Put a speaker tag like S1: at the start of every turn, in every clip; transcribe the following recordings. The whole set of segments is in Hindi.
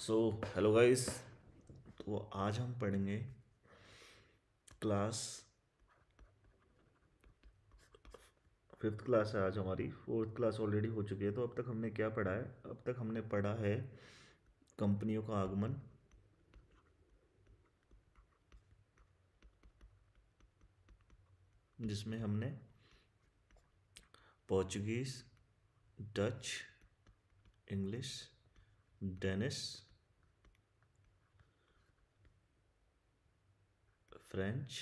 S1: सो हेलो गाइस तो आज हम पढ़ेंगे क्लास फिफ्थ क्लास है आज हमारी फोर्थ क्लास ऑलरेडी हो चुकी है तो अब तक हमने क्या पढ़ा है अब तक हमने पढ़ा है कंपनियों का आगमन जिसमें हमने Portuguese Dutch English Danish French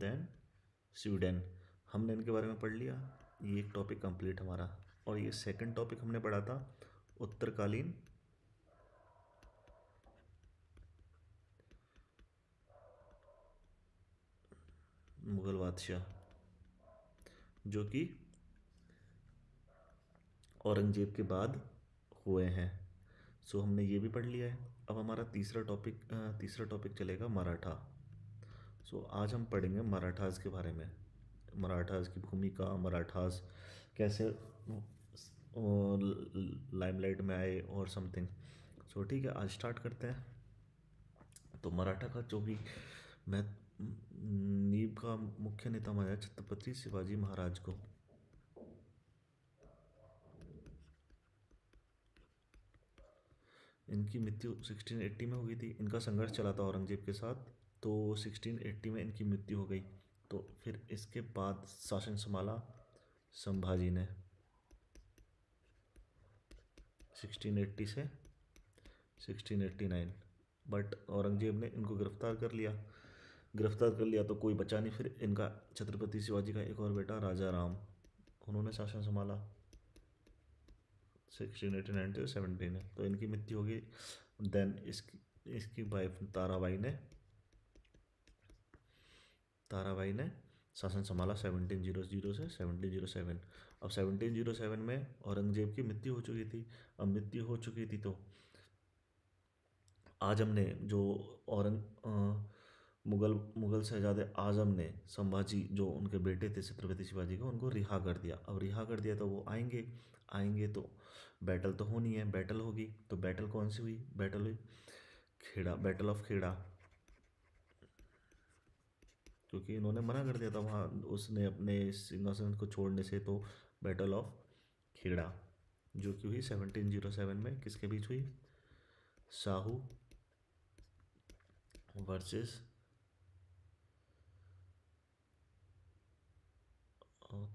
S1: then Sweden हमने इनके बारे में पढ़ लिया ये एक टॉपिक कंप्लीट हमारा और ये सेकंड टॉपिक हमने पढ़ा था उत्तरकालीन मुगल बादशाह जो कि औरंगजेब के बाद हुए हैं सो हमने ये भी पढ़ लिया है अब हमारा तीसरा टॉपिक तीसरा टॉपिक चलेगा मराठा सो so, आज हम पढ़ेंगे मराठास के बारे में मराठास की भूमिका मराठास कैसे लाइमलाइट में आए और समथिंग सो ठीक है आज स्टार्ट करते हैं तो मराठा का जो भी नीब का मुख्य नेता माना छत्रपति शिवाजी महाराज को इनकी मृत्यु 1680 में हो गई थी इनका संघर्ष चला था औरंगजेब के साथ तो 1680 में इनकी मृत्यु हो गई तो फिर इसके बाद शासन संभाला संभाजी ने 1680 से 1689 बट औरंगजेब ने इनको गिरफ्तार कर लिया गिरफ्तार कर लिया तो कोई बचा नहीं फिर इनका छत्रपति शिवाजी का एक और बेटा राजा राम उन्होंने शासन संभाला 1689 टू 17 तो इनकी मृत्यु होगी देन इसकी इसकी वाइफ ताराबाई ने ताराबाई ने शासन संभाला सेवनटीन जीरो जीरो से सेवनटीन जीरो सेवन अब सेवनटीन जीरो सेवन में औरंगजेब की मृत्यु हो चुकी थी अब मृत्यु हो चुकी थी तो आजम ने जो औरंग मुगल मुगल शहजादे आजम ने संभाजी जो उनके बेटे थे छत्रपति शिवाजी को उनको रिहा कर दिया अब रिहा कर दिया तो वो आएंगे आएंगे तो बैटल तो होनी है बैटल होगी तो बैटल कौन सी हुई बैटल हुई खेड़ा बैटल ऑफ खेड़ा क्योंकि इन्होंने मना कर दिया था वहाँ उसने अपने सिंहासन को छोड़ने से तो बैटल ऑफ खेड़ा जो कि हुई सेवनटीन जीरो सेवन में किसके बीच हुई साहू वर्सेस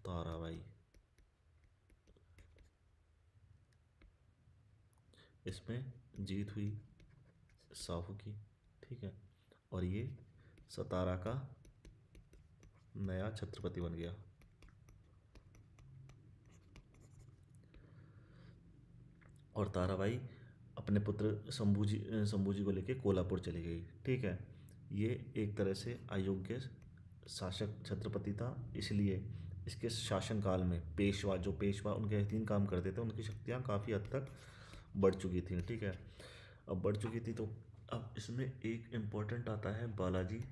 S1: ताराबाई इसमें जीत हुई साहू की ठीक है और ये सतारा का नया छत्रपति बन गया और ताराबाई अपने पुत्र शंभूजी शंभूजी को लेके कोल्हापुर चली गई ठीक है ये एक तरह से अयोग्य शासक छत्रपति था इसलिए इसके शासनकाल में पेशवा जो पेशवा उनके अधीन काम करते थे उनकी शक्तियाँ काफ़ी हद तक बढ़ चुकी थी ठीक है अब बढ़ चुकी थी तो अब इसमें एक इम्पॉर्टेंट आता है बालाजी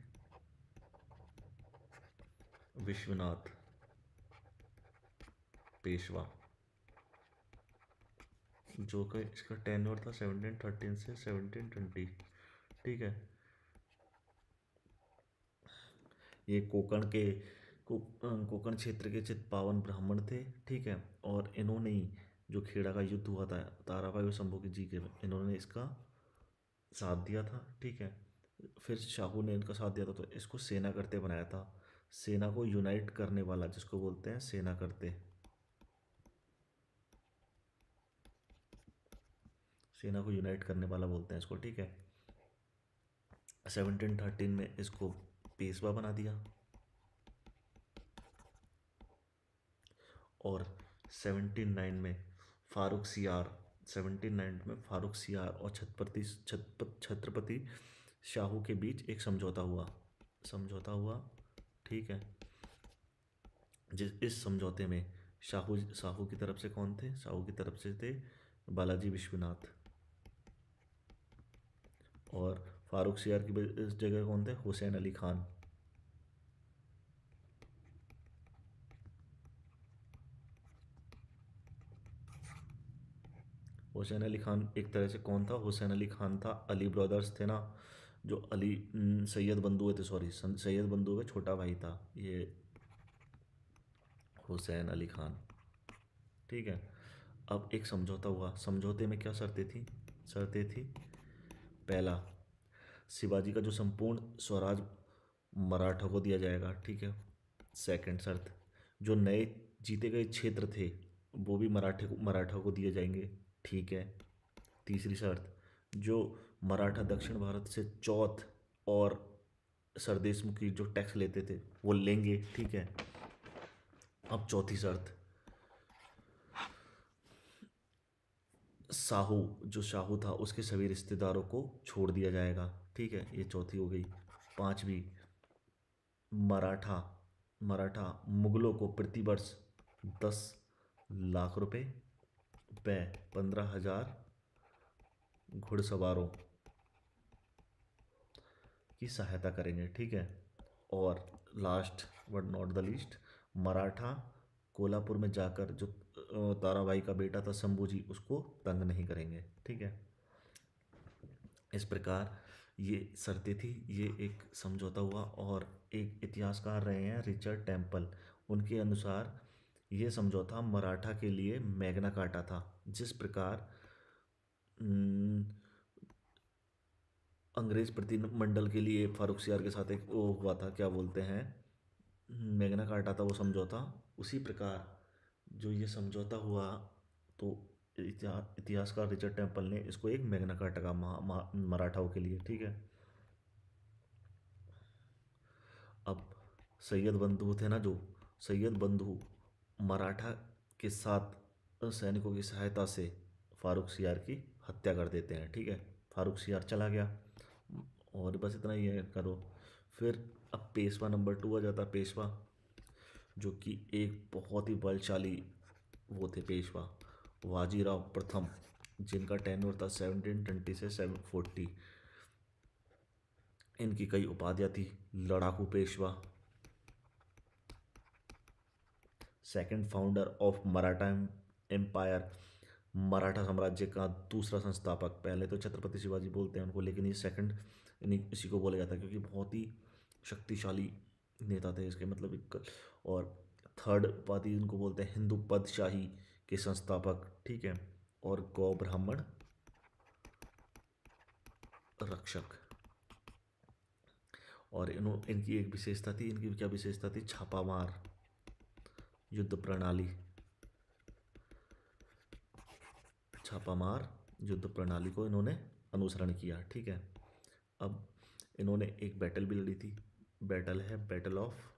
S1: विश्वनाथ पेशवा जो का इसका टेन्योर था सेवनटीन थर्टीन से सेवनटीन ट्वेंटी ठीक है ये कोकण के को, कोकण क्षेत्र के चित पावन ब्राह्मण थे ठीक है और इन्होंने ही जो खेड़ा का युद्ध हुआ था ताराबाई और शंभू जी के इन्होंने इसका साथ दिया था ठीक है फिर शाहू ने इनका साथ दिया था तो इसको सेना करते बनाया था सेना को यूनाइट करने वाला जिसको बोलते हैं सेना करते सेना को यूनाइट करने वाला बोलते हैं इसको ठीक है 1713 में इसको पेशवा बना दिया और 79 में फारूक सियार 79 में फारूक सियार और छत्रपति छत्रपति शाहू के बीच एक समझौता हुआ समझौता हुआ ठीक है जिस इस समझौते में शाहू साहू की तरफ से कौन थे साहू की तरफ से थे बालाजी विश्वनाथ और फारूक सियार की इस जगह कौन थे हुसैन अली खान हुसैन अली खान एक तरह से कौन था हुसैन अली खान था अली ब्रदर्स थे ना जो अली सैयद बंधु थे सॉरी सैयद बंधु का छोटा भाई था ये हुसैन अली खान ठीक है अब एक समझौता हुआ समझौते में क्या शर्तें थी शर्तें थी पहला शिवाजी का जो संपूर्ण स्वराज मराठा को दिया जाएगा ठीक है सेकंड शर्त जो नए जीते गए क्षेत्र थे वो भी मराठे को मराठा को दिए जाएंगे ठीक है तीसरी शर्त जो मराठा दक्षिण भारत से चौथ और की जो टैक्स लेते थे वो लेंगे ठीक है अब चौथी शर्त साहू जो शाहू था उसके सभी रिश्तेदारों को छोड़ दिया जाएगा ठीक है ये चौथी हो गई पांचवी मराठा मराठा मुगलों को प्रतिवर्ष दस लाख रुपए व पंद्रह हजार घुड़सवारों की सहायता करेंगे ठीक है और last but not the least Maratha Kolhapur में जाकर जो ताराबाई का बेटा था शंभूजी उसको तंग नहीं करेंगे ठीक है इस प्रकार ये शर्तें थी ये एक समझौता हुआ और एक इतिहासकार रहे हैं रिचर्ड टेम्पल उनके अनुसार ये समझौता मराठा के लिए मैग्ना काटा था जिस प्रकार न, अंग्रेज प्रतिनिधिमंडल के लिए फारूक सियार के साथ एक वो हुआ था क्या बोलते हैं मैगना कार्टा था वो समझौता उसी प्रकार जो ये समझौता हुआ तो इतिहासकार रिचर्ड टेम्पल ने इसको एक मैगना कार्टा का मराठाओं के लिए ठीक है अब सैयद बंधु थे ना जो सैयद बंधु मराठा के साथ सैनिकों की सहायता से फारूक सियार की हत्या कर देते हैं ठीक है फारूक सियार चला गया और बस इतना ही है करो फिर अब पेशवा नंबर टू आ जाता पेशवा जो कि एक बहुत ही बलशाली वो थे पेशवा वाजीराव प्रथम जिनका टेन्योर था सेवनटीन ट्वेंटी से सेवन फोर्टी इनकी कई उपाधियाँ थी लड़ाकू Peshwa second founder of Maratha empire Maratha साम्राज्य का दूसरा संस्थापक पहले तो छत्रपति शिवाजी बोलते हैं उनको लेकिन ये सेकंड इसी को बोला जाता है क्योंकि बहुत ही शक्तिशाली नेता थे इसके मतलब एक और थर्ड उपाधि उनको बोलते हैं हिंदू पदशाही के संस्थापक ठीक है और गौ ब्राह्मण रक्षक और इन इनकी एक विशेषता थी इनकी क्या विशेषता थी छापामार युद्ध प्रणाली छापामार युद्ध प्रणाली को इन्होंने अनुसरण किया ठीक है अब इन्होंने एक बैटल भी लड़ी थी बैटल है battle of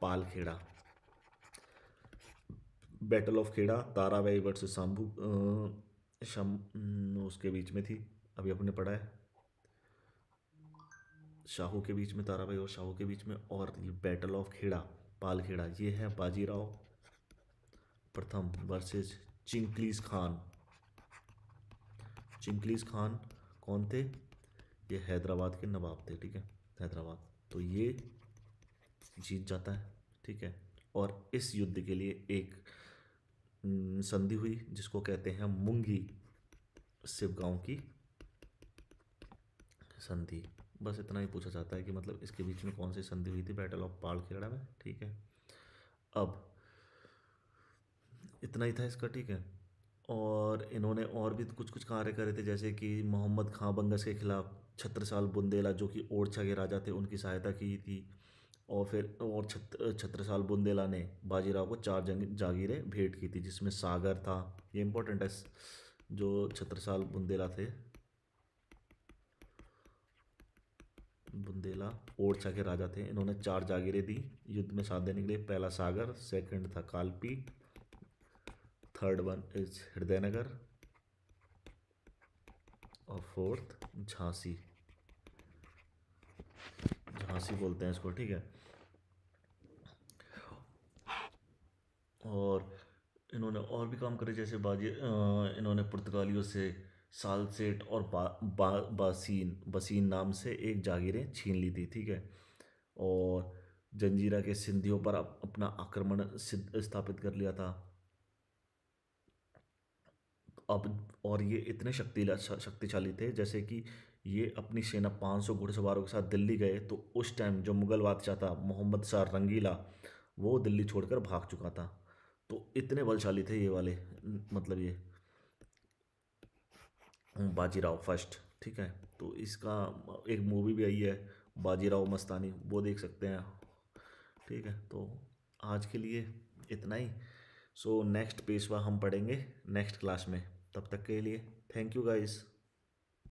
S1: Palkheda battle of Kheda Tarabai versus Shambhu शम उसके बीच में थी अभी अपने पढ़ा है शाहू के बीच में ताराबाई और शाहू के बीच में और ये बैटल ऑफ खेड़ा पालखेड़ा ये है बाजीराव प्रथम वर्सेस चिंकलीज खान चिंकलीस खान कौन थे ये हैदराबाद के नवाब थे ठीक है हैदराबाद तो ये जीत जाता है ठीक है और इस युद्ध के लिए एक संधि हुई जिसको कहते हैं मुंगी शिवगांव की संधि बस इतना ही पूछा जाता है कि मतलब इसके बीच में कौन सी संधि हुई थी बैटल ऑफ पाल खेड़ा में ठीक है अब इतना ही था इसका ठीक है और इन्होंने और भी कुछ कुछ कार्य करे थे जैसे कि मोहम्मद खां बंगस के ख़िलाफ़ छत्रसाल बुंदेला जो कि ओरछा के राजा थे उनकी सहायता की थी और फिर और छत्रसाल बुंदेला ने बाजीराव को चार जंग जागीरें भेंट की थी जिसमें सागर था ये इम्पोर्टेंट है जो छत्रसाल बुंदेला थे बुंदेला ओरछा के राजा थे इन्होंने चार जागीरें दी युद्ध में साथ देने के लिए पहला सागर सेकंड था कालपी थर्ड वन इज हृदय नगर और फोर्थ झांसी झांसी बोलते हैं इसको ठीक है और इन्होंने और भी काम करे जैसे बाजी इन्होंने पुर्तगालियों से सालसेट और बा, बा, बासीन बसीन नाम से एक जागीरें छीन ली थी ठीक है और जंजीरा के सिंधियों पर अप, अपना आक्रमण स्थापित कर लिया था अब और ये इतने शक्ति शक्तिशाली थे जैसे कि ये अपनी सेना 500 घुड़सवारों के साथ दिल्ली गए तो उस टाइम जो मुग़ल बादशाह था मोहम्मद शाह रंगीला वो दिल्ली छोड़कर भाग चुका था तो इतने बलशाली थे ये वाले मतलब ये बाजीराव फर्स्ट ठीक है तो इसका एक मूवी भी आई है बाजीराव मस्तानी वो देख सकते हैं ठीक है तो आज के लिए इतना ही सो नेक्स्ट पेशवा हम पढ़ेंगे नेक्स्ट क्लास में तब तक के लिए थैंक यू गाइस